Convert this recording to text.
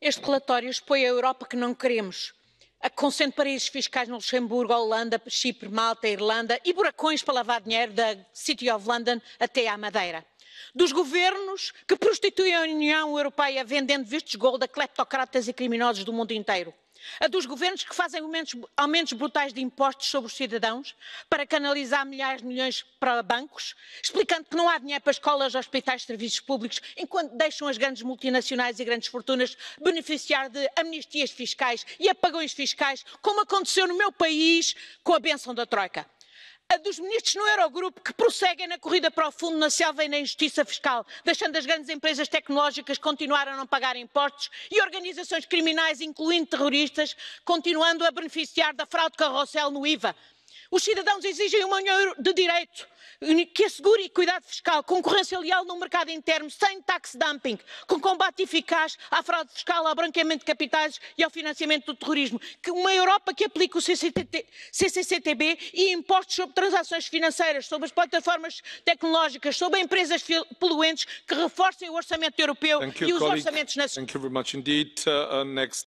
Este relatório expõe a Europa que não queremos, acontecendo paraísos fiscais no Luxemburgo, Holanda, Chipre, Malta, Irlanda e buracões para lavar dinheiro da City of London até à Madeira dos governos que prostituem a União Europeia vendendo vistos gold a cleptocratas e criminosos do mundo inteiro, a dos governos que fazem aumentos, aumentos brutais de impostos sobre os cidadãos para canalizar milhares de milhões para bancos, explicando que não há dinheiro para escolas, hospitais, serviços públicos, enquanto deixam as grandes multinacionais e grandes fortunas beneficiar de amnistias fiscais e apagões fiscais, como aconteceu no meu país com a benção da Troika a dos ministros no Eurogrupo que prosseguem na corrida para o fundo, na selva e na injustiça fiscal, deixando as grandes empresas tecnológicas continuar a não pagar impostos e organizações criminais, incluindo terroristas, continuando a beneficiar da fraude carrossel no IVA. Os cidadãos exigem uma União de direito que assegure equidade fiscal, concorrência leal no mercado interno, sem tax dumping, com combate eficaz à fraude fiscal, ao branqueamento de capitais e ao financiamento do terrorismo. Que uma Europa que aplique o CCCTB e impostos sobre transações financeiras, sobre as plataformas tecnológicas, sobre empresas poluentes, que reforcem o orçamento europeu you, e os colleague. orçamentos nacionais.